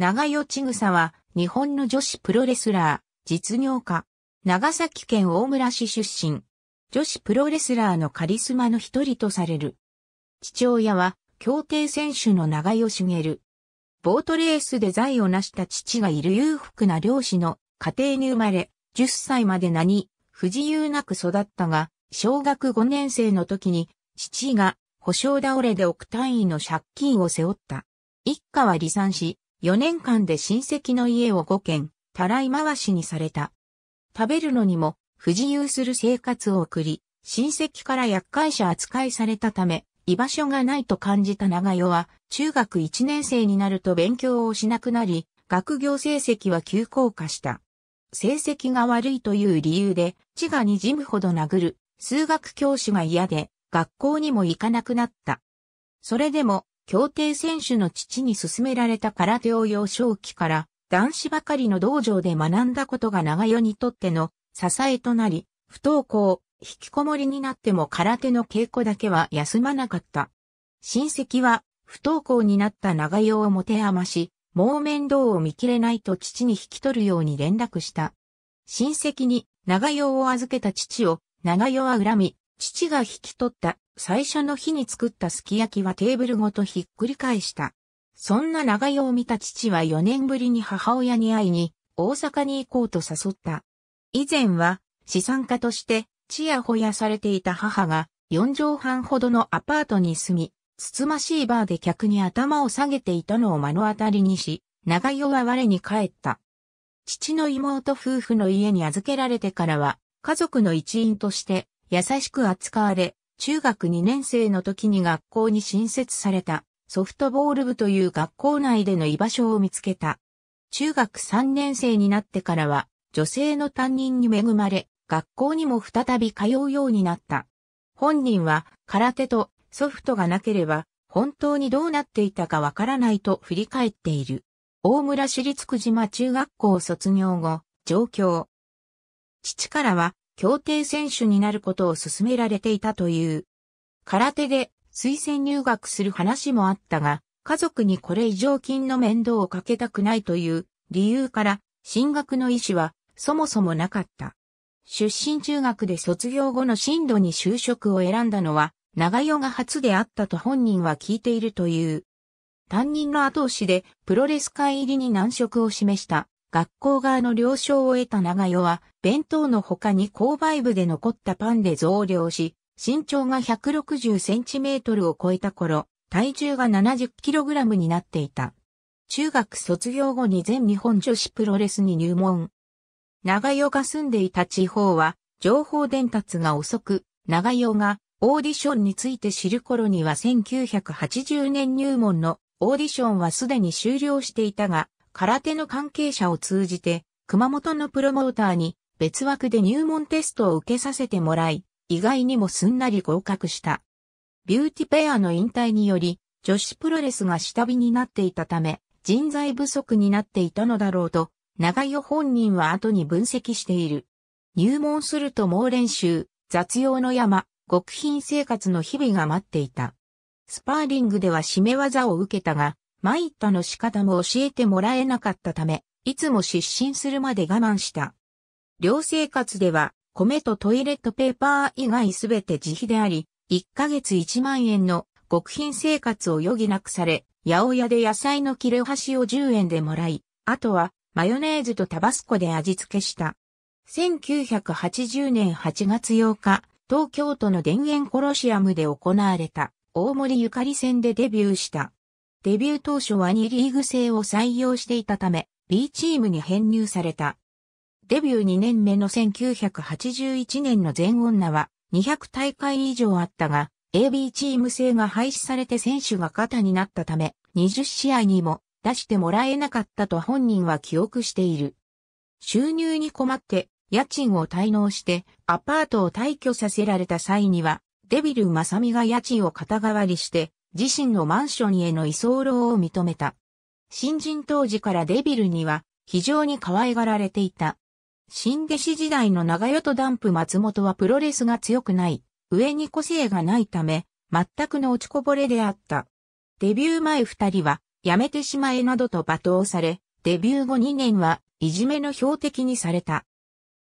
長与千草は、日本の女子プロレスラー、実業家。長崎県大村市出身。女子プロレスラーのカリスマの一人とされる。父親は、競艇選手の長与茂。ボートレースで財を成した父がいる裕福な漁師の家庭に生まれ、10歳まで名に、不自由なく育ったが、小学5年生の時に、父が、保証倒れで億単位の借金を背負った。一家は離散し、4年間で親戚の家を5軒、たらい回しにされた。食べるのにも不自由する生活を送り、親戚から厄介者扱いされたため、居場所がないと感じた長代は、中学1年生になると勉強をしなくなり、学業成績は急降下した。成績が悪いという理由で、血が滲むほど殴る、数学教師が嫌で、学校にも行かなくなった。それでも、協定選手の父に勧められた空手を幼少期から男子ばかりの道場で学んだことが長代にとっての支えとなり、不登校、引きこもりになっても空手の稽古だけは休まなかった。親戚は不登校になった長代を持て余し、もう面倒を見切れないと父に引き取るように連絡した。親戚に長代を預けた父を長代は恨み、父が引き取った最初の日に作ったすき焼きはテーブルごとひっくり返した。そんな長代を見た父は4年ぶりに母親に会いに、大阪に行こうと誘った。以前は、資産家として、ちやほやされていた母が、4畳半ほどのアパートに住み、つつましいバーで客に頭を下げていたのを目の当たりにし、長代は我に帰った。父の妹夫婦の家に預けられてからは、家族の一員として、優しく扱われ、中学2年生の時に学校に新設されたソフトボール部という学校内での居場所を見つけた。中学3年生になってからは女性の担任に恵まれ、学校にも再び通うようになった。本人は空手とソフトがなければ本当にどうなっていたかわからないと振り返っている。大村市立久島中学校卒業後、上京。父からは協定選手になることを勧められていたという。空手で推薦入学する話もあったが、家族にこれ以上金の面倒をかけたくないという理由から進学の意思はそもそもなかった。出身中学で卒業後の進路に就職を選んだのは長代が初であったと本人は聞いているという。担任の後押しでプロレス界入りに難色を示した学校側の了承を得た長代は、弁当の他に購買部で残ったパンで増量し、身長が160センチメートルを超えた頃、体重が70キログラムになっていた。中学卒業後に全日本女子プロレスに入門。長代が住んでいた地方は、情報伝達が遅く、長代がオーディションについて知る頃には1980年入門のオーディションはすでに終了していたが、空手の関係者を通じて、熊本のプロモーターに別枠で入門テストを受けさせてもらい、意外にもすんなり合格した。ビューティペアの引退により、女子プロレスが下火になっていたため、人材不足になっていたのだろうと、長代本人は後に分析している。入門すると猛練習、雑用の山、極貧生活の日々が待っていた。スパーリングでは締め技を受けたが、参ったの仕方も教えてもらえなかったため、いつも失神するまで我慢した。寮生活では、米とトイレットペーパー以外すべて自費であり、1ヶ月1万円の極貧生活を余儀なくされ、八百屋で野菜の切れ端を10円でもらい、あとはマヨネーズとタバスコで味付けした。1980年8月8日、東京都の電園コロシアムで行われた大森ゆかり戦でデビューした。デビュー当初は2リーグ制を採用していたため、B チームに編入された。デビュー2年目の1981年の全女は200大会以上あったが、AB チーム制が廃止されて選手が肩になったため、20試合にも出してもらえなかったと本人は記憶している。収入に困って、家賃を滞納してアパートを退去させられた際には、デビル・マサミが家賃を肩代わりして自身のマンションへの居候を認めた。新人当時からデビルには非常に可愛がられていた。新弟子時代の長与とダンプ松本はプロレスが強くない、上に個性がないため、全くの落ちこぼれであった。デビュー前二人は、やめてしまえなどと罵倒され、デビュー後2年はいじめの標的にされた。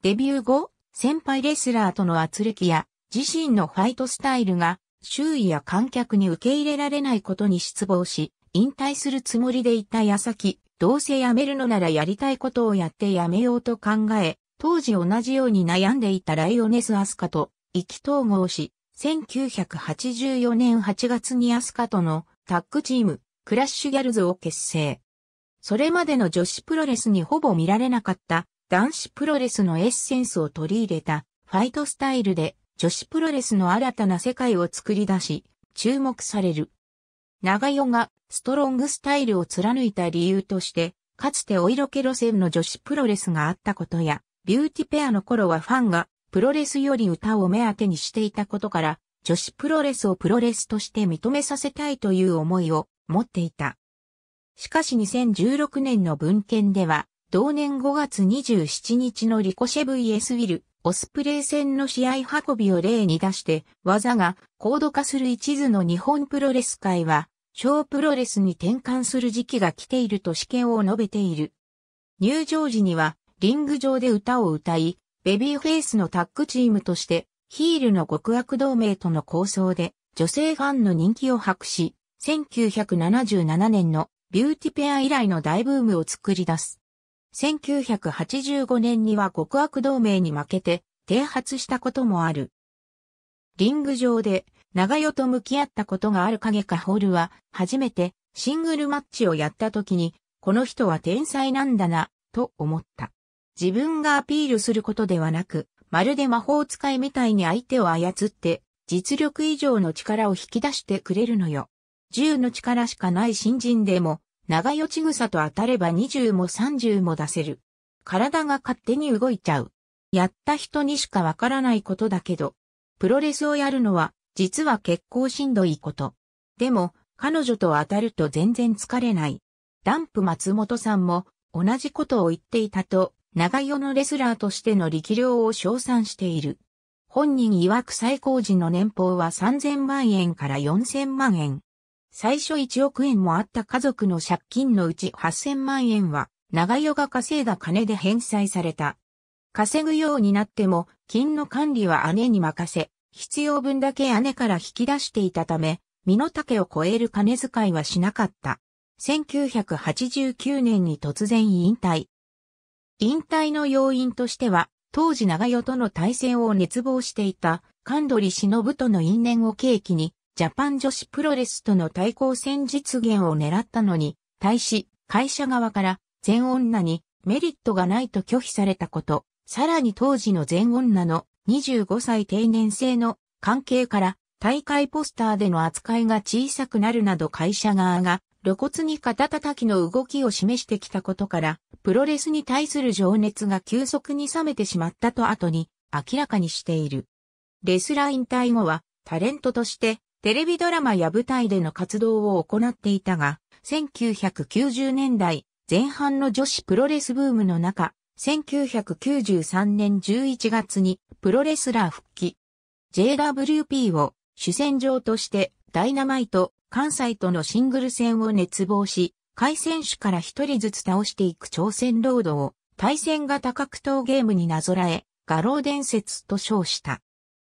デビュー後、先輩レスラーとの圧力や自身のファイトスタイルが周囲や観客に受け入れられないことに失望し、引退するつもりでいた矢先、どうせ辞めるのならやりたいことをやって辞めようと考え、当時同じように悩んでいたライオネス・アスカと意気投合し、1984年8月にアスカとのタッグチーム、クラッシュギャルズを結成。それまでの女子プロレスにほぼ見られなかった男子プロレスのエッセンスを取り入れたファイトスタイルで女子プロレスの新たな世界を作り出し、注目される。長代がストロングスタイルを貫いた理由として、かつてお色気路線の女子プロレスがあったことや、ビューティペアの頃はファンがプロレスより歌を目当てにしていたことから、女子プロレスをプロレスとして認めさせたいという思いを持っていた。しかし2016年の文献では、同年5月27日のリコシェ VS ウィル、オスプレイ戦の試合運びを例に出して、技が高度化する一途の日本プロレス界は、小プロレスに転換する時期が来ていると試験を述べている。入場時には、リング上で歌を歌い、ベビーフェイスのタッグチームとして、ヒールの極悪同盟との構想で、女性ファンの人気を博し、1977年のビューティペア以来の大ブームを作り出す。1985年には極悪同盟に負けて、停発したこともある。リング上で、長与と向き合ったことがある影かホールは、初めてシングルマッチをやった時に、この人は天才なんだな、と思った。自分がアピールすることではなく、まるで魔法使いみたいに相手を操って、実力以上の力を引き出してくれるのよ。銃の力しかない新人でも、長与ち草と当たれば20も30も出せる。体が勝手に動いちゃう。やった人にしかわからないことだけど、プロレスをやるのは実は結構しんどいこと。でも、彼女と当たると全然疲れない。ダンプ松本さんも同じことを言っていたと、長与のレスラーとしての力量を称賛している。本人曰く最高時の年俸は3000万円から4000万円。最初1億円もあった家族の借金のうち8000万円は、長代が稼いだ金で返済された。稼ぐようになっても、金の管理は姉に任せ、必要分だけ姉から引き出していたため、身の丈を超える金遣いはしなかった。1989年に突然引退。引退の要因としては、当時長代との対戦を熱望していた、神取忍との因縁を契機に、ジャパン女子プロレスとの対抗戦実現を狙ったのに、対し、会社側から全女にメリットがないと拒否されたこと、さらに当時の全女の25歳定年制の関係から大会ポスターでの扱いが小さくなるなど会社側が露骨に肩叩きの動きを示してきたことから、プロレスに対する情熱が急速に冷めてしまったと後に明らかにしている。レスラー引退後はタレントとしてテレビドラマや舞台での活動を行っていたが、1990年代前半の女子プロレスブームの中、1993年11月にプロレスラー復帰。JWP を主戦場としてダイナマイト、関西とのシングル戦を熱望し、海選手から一人ずつ倒していく挑戦ロードを対戦型格闘ゲームになぞらえ、画廊伝説と称した。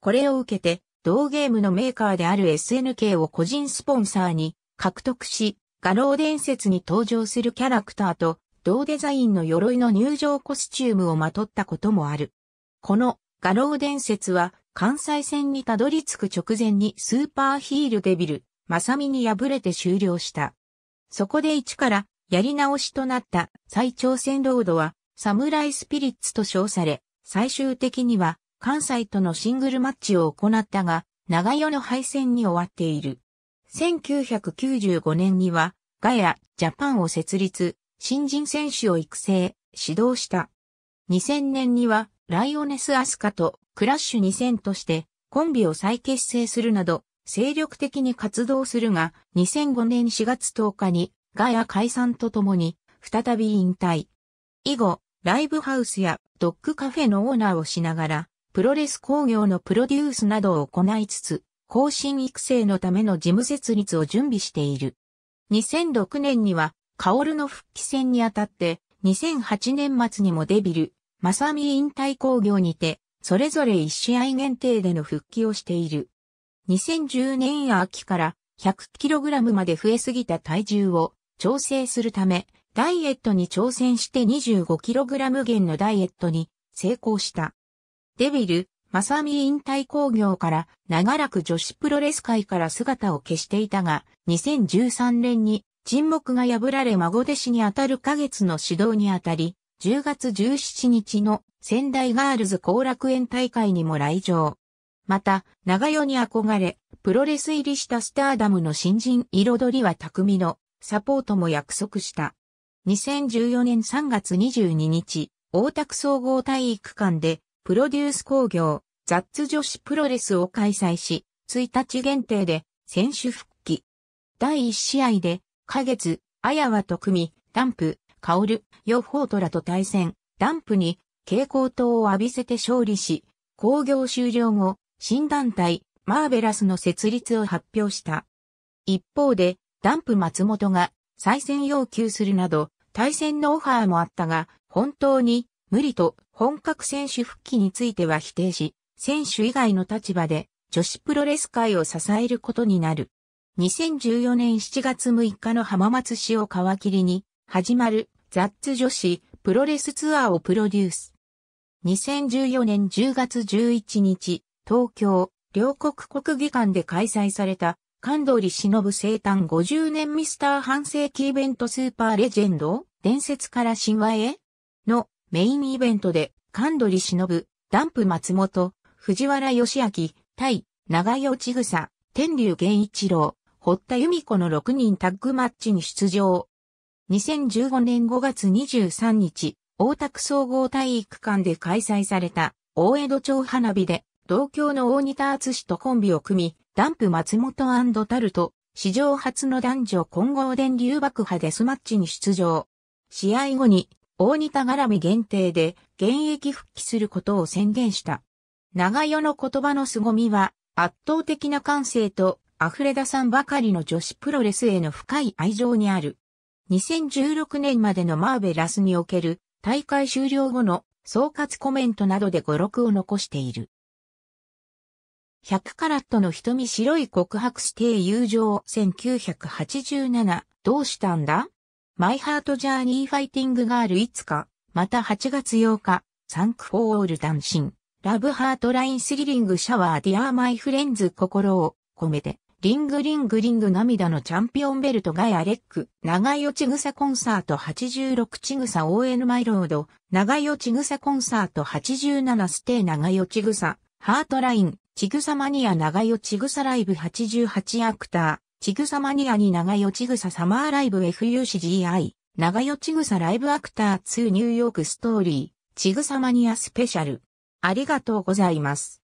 これを受けて、同ゲームのメーカーである SNK を個人スポンサーに獲得し、画廊伝説に登場するキャラクターと同デザインの鎧の入場コスチュームをまとったこともある。この画廊伝説は関西戦にたどり着く直前にスーパーヒールデビル、まさみに敗れて終了した。そこで一からやり直しとなった再挑戦ロードはサムライスピリッツと称され、最終的には関西とのシングルマッチを行ったが、長与の敗戦に終わっている。1995年には、ガヤ、ジャパンを設立、新人選手を育成、指導した。2000年には、ライオネス・アスカとクラッシュ2000として、コンビを再結成するなど、精力的に活動するが、2005年4月10日に、ガヤ解散とともに、再び引退。以後、ライブハウスやドッグカフェのオーナーをしながら、プロレス工業のプロデュースなどを行いつつ、更新育成のための事務設立を準備している。2006年には、カオルの復帰戦にあたって、2008年末にもデビル、マサミ引退工業にて、それぞれ1試合限定での復帰をしている。2010年秋から 100kg まで増えすぎた体重を調整するため、ダイエットに挑戦して 25kg 減のダイエットに成功した。デビル、マサミ引退工業から長らく女子プロレス界から姿を消していたが、2013年に沈黙が破られ孫弟子にあたる花月の指導にあたり、10月17日の仙台ガールズ後楽園大会にも来場。また、長世に憧れ、プロレス入りしたスターダムの新人彩りは匠のサポートも約束した。2014年3月22日、大田区総合体育館でプロデュース工業、ザッツ女子プロレスを開催し、1日限定で選手復帰。第1試合で、花月、綾和と組、ダンプ、カオル、ヨフォートラと対戦、ダンプに蛍光灯を浴びせて勝利し、工業終了後、新団体、マーベラスの設立を発表した。一方で、ダンプ松本が再戦要求するなど、対戦のオファーもあったが、本当に無理と本格選手復帰については否定し、選手以外の立場で女子プロレス界を支えることになる。2014年7月6日の浜松市を皮切りに始まるザッツ女子プロレスツアーをプロデュース。2014年10月11日、東京、両国国技館で開催された神取忍生誕50年ミスター半世紀イベントスーパーレジェンド伝説から神話へのメインイベントで、神取忍、ダンプ松本、藤原義明、対、長与千草、天竜源一郎、堀田由美子の6人タッグマッチに出場。2015年5月23日、大田区総合体育館で開催された、大江戸町花火で、同郷の大仁田敦とコンビを組み、ダンプ松本タルト、史上初の男女混合電流爆破デスマッチに出場。試合後に大仁田絡み限定で現役復帰することを宣言した。長与の言葉の凄みは圧倒的な感性と溢れ出さんばかりの女子プロレスへの深い愛情にある。2016年までのマーベラスにおける大会終了後の総括コメントなどで語録を残している。100カラットの瞳白い告白して友情1987どうしたんだマイハートジャーニーファイティングガール5日、また8月8日、サンクフォーオール単身、ラブハートラインスリリングシャワーディアーマイフレンズ心を込めて、リングリングリング涙のチャンピオンベルトガイアレック、長いおちぐさコンサート86ちぐさ ON マイロード、長いおちぐさコンサート87ステイ長いおちぐさ、ハートライン、ちぐさマニア長いおちぐさライブ88アクター、ちぐさマニアに長与ちぐさサマーライブ FUCGI、長与ちぐさライブアクター2ニューヨークストーリー、ちぐさマニアスペシャル。ありがとうございます。